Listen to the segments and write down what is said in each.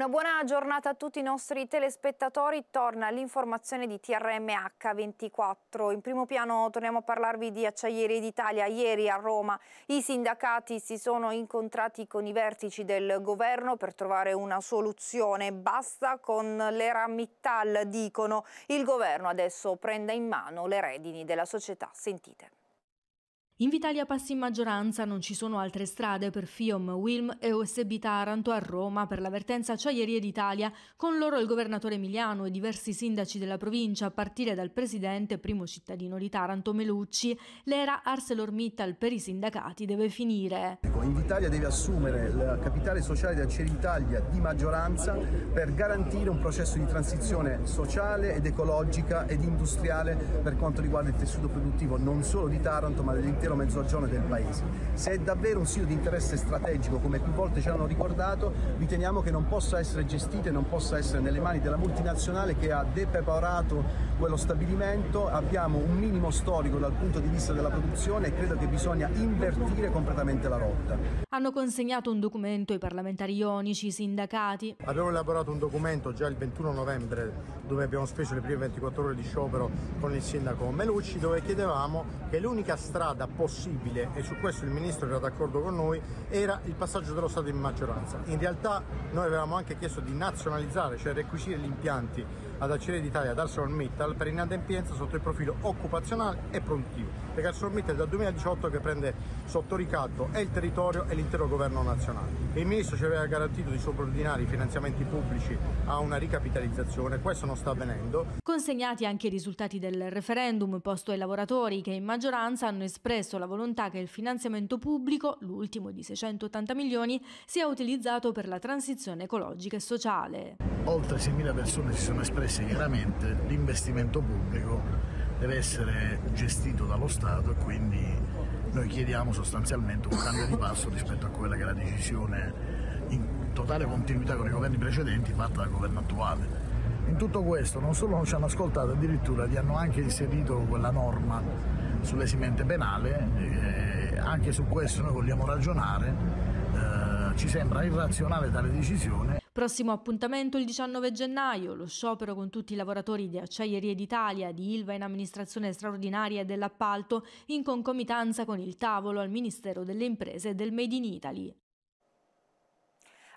Una buona giornata a tutti i nostri telespettatori, torna l'informazione di TRMH24. In primo piano torniamo a parlarvi di Acciaieri d'Italia. Ieri a Roma i sindacati si sono incontrati con i vertici del governo per trovare una soluzione. Basta con l'era Mittal, dicono. Il governo adesso prende in mano le redini della società. Sentite. In Vitalia passi in maggioranza, non ci sono altre strade per FIOM, Wilm e OSB Taranto a Roma per l'avvertenza Acciaierie d'Italia, con loro il governatore Emiliano e diversi sindaci della provincia, a partire dal presidente primo cittadino di Taranto Melucci. L'era ArcelorMittal per i sindacati deve finire. Ecco, in Vitalia deve assumere la capitale sociale di Acciaierie d'Italia di maggioranza per garantire un processo di transizione sociale ed ecologica ed industriale per quanto riguarda il tessuto produttivo non solo di Taranto ma dell'intero l'intero mezzogiorno del paese. Se è davvero un sito di interesse strategico, come più volte ci hanno ricordato, riteniamo che non possa essere gestito e non possa essere nelle mani della multinazionale che ha depreparato quello stabilimento. Abbiamo un minimo storico dal punto di vista della produzione e credo che bisogna invertire completamente la rotta. Hanno consegnato un documento ai parlamentari ionici, i sindacati. Abbiamo elaborato un documento già il 21 novembre dove abbiamo speso le prime 24 ore di sciopero con il sindaco Melucci, dove chiedevamo che l'unica strada possibile, e su questo il ministro era d'accordo con noi, era il passaggio dello Stato in maggioranza. In realtà noi avevamo anche chiesto di nazionalizzare, cioè requisire gli impianti ad Acciaieria d'Italia da ArcelorMittal per inadempienza sotto il profilo occupazionale e produttivo, perché ArcelorMittal è dal 2018 che prende sotto ricatto e il territorio e l'intero governo nazionale. Il ministro ci aveva garantito di subordinare i finanziamenti pubblici a una ricapitalizzazione, questo non sta avvenendo. Consegnati anche i risultati del referendum posto ai lavoratori che in maggioranza hanno espresso la volontà che il finanziamento pubblico, l'ultimo di 680 milioni, sia utilizzato per la transizione ecologica e sociale. Oltre 6.000 persone si sono espresse paese chiaramente l'investimento pubblico deve essere gestito dallo Stato e quindi noi chiediamo sostanzialmente un cambio di passo rispetto a quella che è la decisione in totale continuità con i governi precedenti fatta dal governo attuale. In tutto questo non solo non ci hanno ascoltato, addirittura vi hanno anche inserito quella norma sull'esimente penale, eh, anche su questo noi vogliamo ragionare, eh, ci sembra irrazionale tale decisione. Prossimo appuntamento il 19 gennaio, lo sciopero con tutti i lavoratori di Acciaierie d'Italia, di Ilva in amministrazione straordinaria e dell'appalto, in concomitanza con il tavolo al Ministero delle Imprese e del Made in Italy.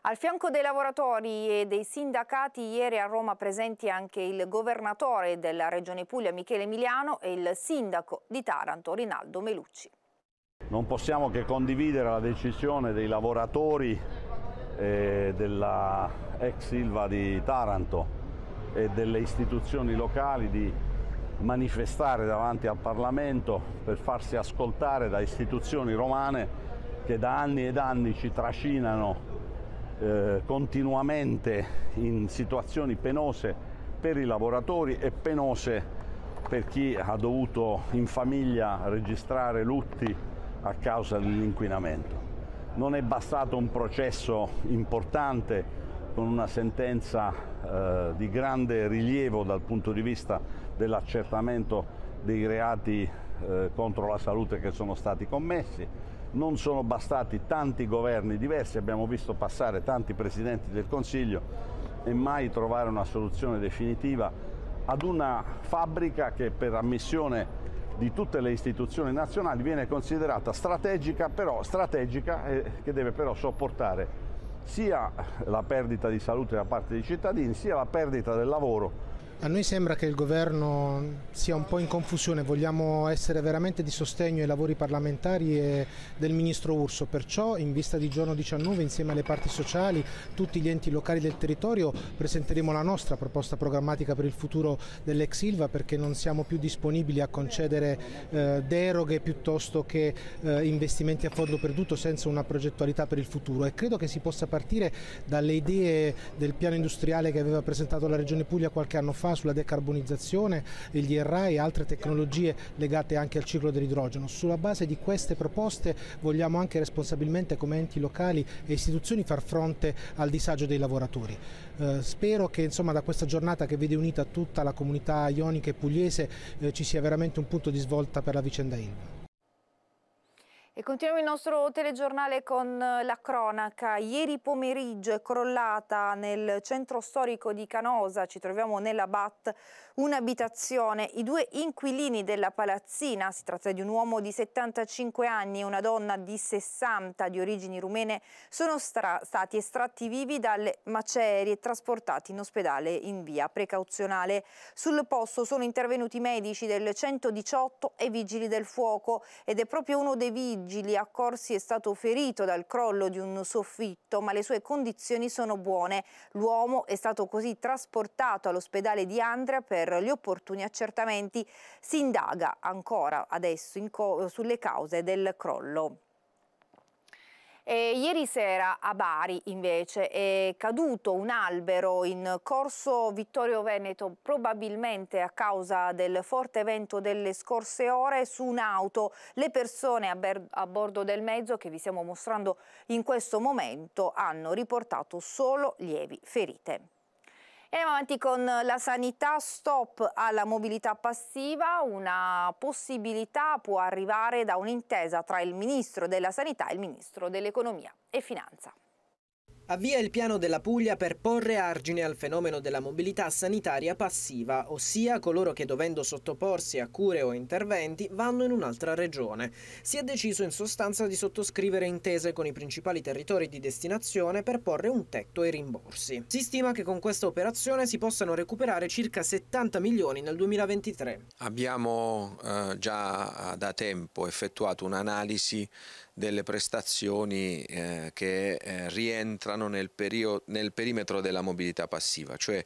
Al fianco dei lavoratori e dei sindacati ieri a Roma presenti anche il governatore della Regione Puglia Michele Emiliano e il sindaco di Taranto Rinaldo Melucci. Non possiamo che condividere la decisione dei lavoratori eh, della ex Silva di Taranto e delle istituzioni locali di manifestare davanti al Parlamento per farsi ascoltare da istituzioni romane che da anni ed anni ci trascinano eh, continuamente in situazioni penose per i lavoratori e penose per chi ha dovuto in famiglia registrare lutti a causa dell'inquinamento. Non è bastato un processo importante con una sentenza eh, di grande rilievo dal punto di vista dell'accertamento dei reati eh, contro la salute che sono stati commessi. Non sono bastati tanti governi diversi, abbiamo visto passare tanti presidenti del Consiglio e mai trovare una soluzione definitiva ad una fabbrica che per ammissione di tutte le istituzioni nazionali viene considerata strategica, però strategica eh, che deve però sopportare sia la perdita di salute da parte dei cittadini, sia la perdita del lavoro a noi sembra che il governo sia un po' in confusione, vogliamo essere veramente di sostegno ai lavori parlamentari e del ministro Urso, perciò in vista di giorno 19 insieme alle parti sociali, tutti gli enti locali del territorio presenteremo la nostra proposta programmatica per il futuro dell'ex Silva perché non siamo più disponibili a concedere eh, deroghe piuttosto che eh, investimenti a fondo perduto senza una progettualità per il futuro e credo che si possa partire dalle idee del piano industriale che aveva presentato la Regione Puglia qualche anno fa sulla decarbonizzazione, gli IRA e altre tecnologie legate anche al ciclo dell'idrogeno. Sulla base di queste proposte vogliamo anche responsabilmente come enti locali e istituzioni far fronte al disagio dei lavoratori. Eh, spero che insomma, da questa giornata che vede unita tutta la comunità ionica e pugliese eh, ci sia veramente un punto di svolta per la vicenda Ilva. E continuiamo il nostro telegiornale con eh, la cronaca. Ieri pomeriggio è crollata nel centro storico di Canosa, ci troviamo nella BAT, un'abitazione. I due inquilini della palazzina, si tratta di un uomo di 75 anni e una donna di 60 di origini rumene, sono stati estratti vivi dalle macerie e trasportati in ospedale in via precauzionale. Sul posto sono intervenuti medici del 118 e vigili del fuoco ed è proprio uno dei video vigili accorsi è stato ferito dal crollo di un soffitto, ma le sue condizioni sono buone. L'uomo è stato così trasportato all'ospedale di Andrea per gli opportuni accertamenti. Si indaga ancora adesso sulle cause del crollo. E ieri sera a Bari invece è caduto un albero in corso Vittorio Veneto probabilmente a causa del forte vento delle scorse ore su un'auto. Le persone a, a bordo del mezzo che vi stiamo mostrando in questo momento hanno riportato solo lievi ferite. E avanti con la sanità, stop alla mobilità passiva, una possibilità può arrivare da un'intesa tra il Ministro della Sanità e il Ministro dell'Economia e Finanza avvia il piano della Puglia per porre argine al fenomeno della mobilità sanitaria passiva, ossia coloro che dovendo sottoporsi a cure o interventi vanno in un'altra regione. Si è deciso in sostanza di sottoscrivere intese con i principali territori di destinazione per porre un tetto ai rimborsi. Si stima che con questa operazione si possano recuperare circa 70 milioni nel 2023. Abbiamo eh, già da tempo effettuato un'analisi delle prestazioni eh, che eh, rientrano nel, nel, perimetro della mobilità passiva, cioè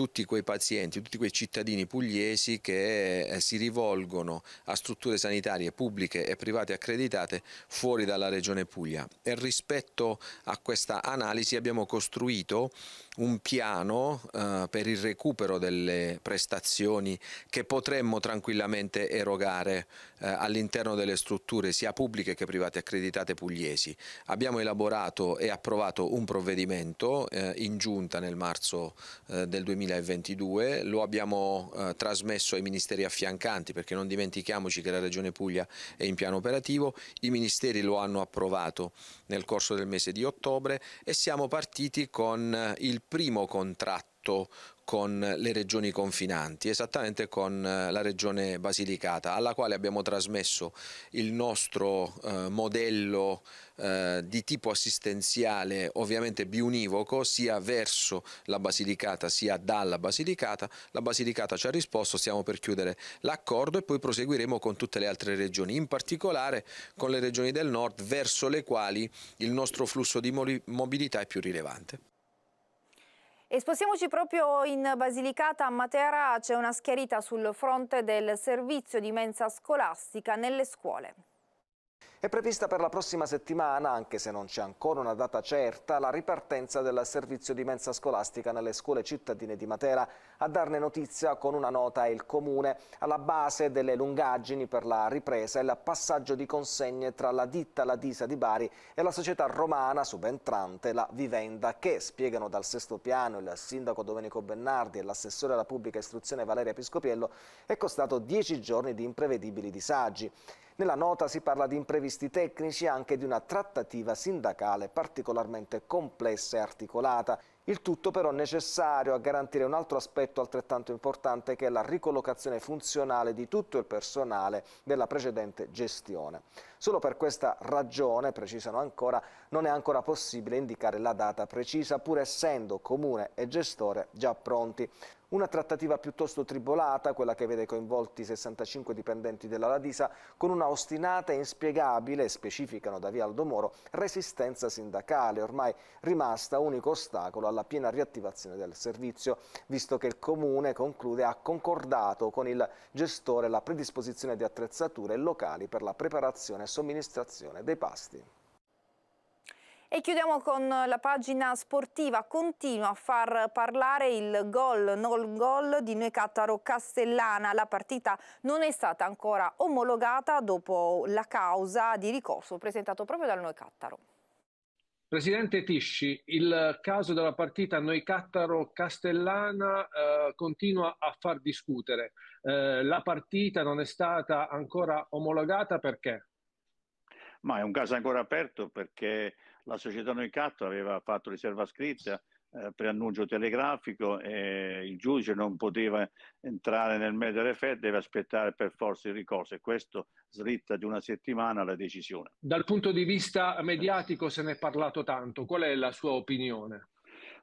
tutti quei pazienti, tutti quei cittadini pugliesi che eh, si rivolgono a strutture sanitarie pubbliche e private accreditate fuori dalla regione Puglia e rispetto a questa analisi abbiamo costruito un piano eh, per il recupero delle prestazioni che potremmo tranquillamente erogare eh, all'interno delle strutture sia pubbliche che private accreditate pugliesi. Abbiamo elaborato e approvato un provvedimento in giunta nel marzo del 2020 2022, lo abbiamo eh, trasmesso ai ministeri affiancanti perché non dimentichiamoci che la Regione Puglia è in piano operativo, i ministeri lo hanno approvato nel corso del mese di ottobre e siamo partiti con eh, il primo contratto rapporto con le regioni confinanti, esattamente con eh, la regione Basilicata, alla quale abbiamo trasmesso il nostro eh, modello eh, di tipo assistenziale, ovviamente biunivoco, sia verso la Basilicata sia dalla Basilicata. La Basilicata ci ha risposto, stiamo per chiudere l'accordo e poi proseguiremo con tutte le altre regioni, in particolare con le regioni del nord verso le quali il nostro flusso di mobilità è più rilevante. E spostiamoci proprio in Basilicata, a Matera c'è una schiarita sul fronte del servizio di mensa scolastica nelle scuole. È prevista per la prossima settimana, anche se non c'è ancora una data certa, la ripartenza del servizio di mensa scolastica nelle scuole cittadine di Matera. A darne notizia con una nota è il Comune, alla base delle lungaggini per la ripresa e il passaggio di consegne tra la ditta La Disa di Bari e la società romana subentrante La Vivenda, che, spiegano dal sesto piano il sindaco Domenico Bennardi e l'assessore alla pubblica istruzione Valeria Piscopiello, è costato dieci giorni di imprevedibili disagi. Nella nota si parla di imprevisti tecnici e anche di una trattativa sindacale particolarmente complessa e articolata. Il tutto però necessario a garantire un altro aspetto altrettanto importante che è la ricollocazione funzionale di tutto il personale della precedente gestione. Solo per questa ragione, precisano ancora, non è ancora possibile indicare la data precisa, pur essendo comune e gestore già pronti. Una trattativa piuttosto tribolata, quella che vede coinvolti 65 dipendenti della Ladisa, con una ostinata e inspiegabile, specificano da Vialdo Moro, resistenza sindacale, ormai rimasta unico ostacolo alla piena riattivazione del servizio, visto che il Comune, conclude, ha concordato con il gestore la predisposizione di attrezzature locali per la preparazione somministrazione dei pasti. E chiudiamo con la pagina sportiva, continua a far parlare il gol, non gol di Necattaro Castellana. La partita non è stata ancora omologata dopo la causa di ricorso presentato proprio dal Necattaro. Presidente Tisci, il caso della partita Noi Cattaro Castellana eh, continua a far discutere. Eh, la partita non è stata ancora omologata perché? ma è un caso ancora aperto perché la società Noicato aveva fatto riserva scritta eh, preannuncio telegrafico e il giudice non poteva entrare nel merito delle fede, deve aspettare per forza il ricorso e questo slitta di una settimana la decisione. Dal punto di vista mediatico se ne è parlato tanto, qual è la sua opinione?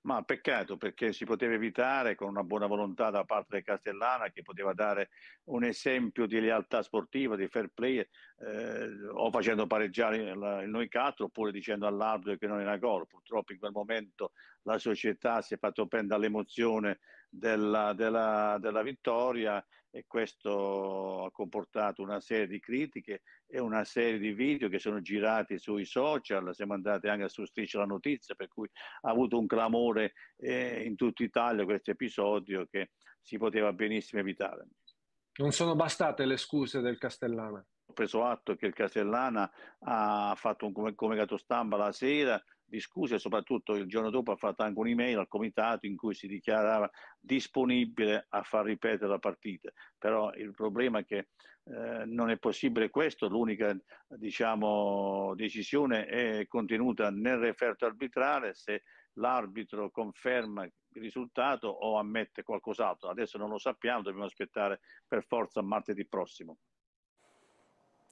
ma peccato perché si poteva evitare con una buona volontà da parte del Castellana che poteva dare un esempio di lealtà sportiva, di fair play, eh, o facendo pareggiare il, il noi 4 oppure dicendo all'arbitro che non era gol. Purtroppo in quel momento la società si è fatto prendere all'emozione della, della, della vittoria e questo ha comportato una serie di critiche e una serie di video che sono girati sui social, siamo andati anche a Striscia la Notizia, per cui ha avuto un clamore eh, in tutta Italia questo episodio che si poteva benissimo evitare. Non sono bastate le scuse del Castellana? Ho preso atto che il Castellana ha fatto un comunicato stampa la sera discusso e soprattutto il giorno dopo ha fatto anche un'email al comitato in cui si dichiarava disponibile a far ripetere la partita. Però il problema è che eh, non è possibile questo, l'unica diciamo, decisione è contenuta nel referto arbitrale se l'arbitro conferma il risultato o ammette qualcos'altro. Adesso non lo sappiamo, dobbiamo aspettare per forza martedì prossimo.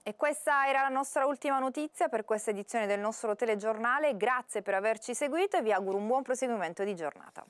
E questa era la nostra ultima notizia per questa edizione del nostro telegiornale. Grazie per averci seguito e vi auguro un buon proseguimento di giornata.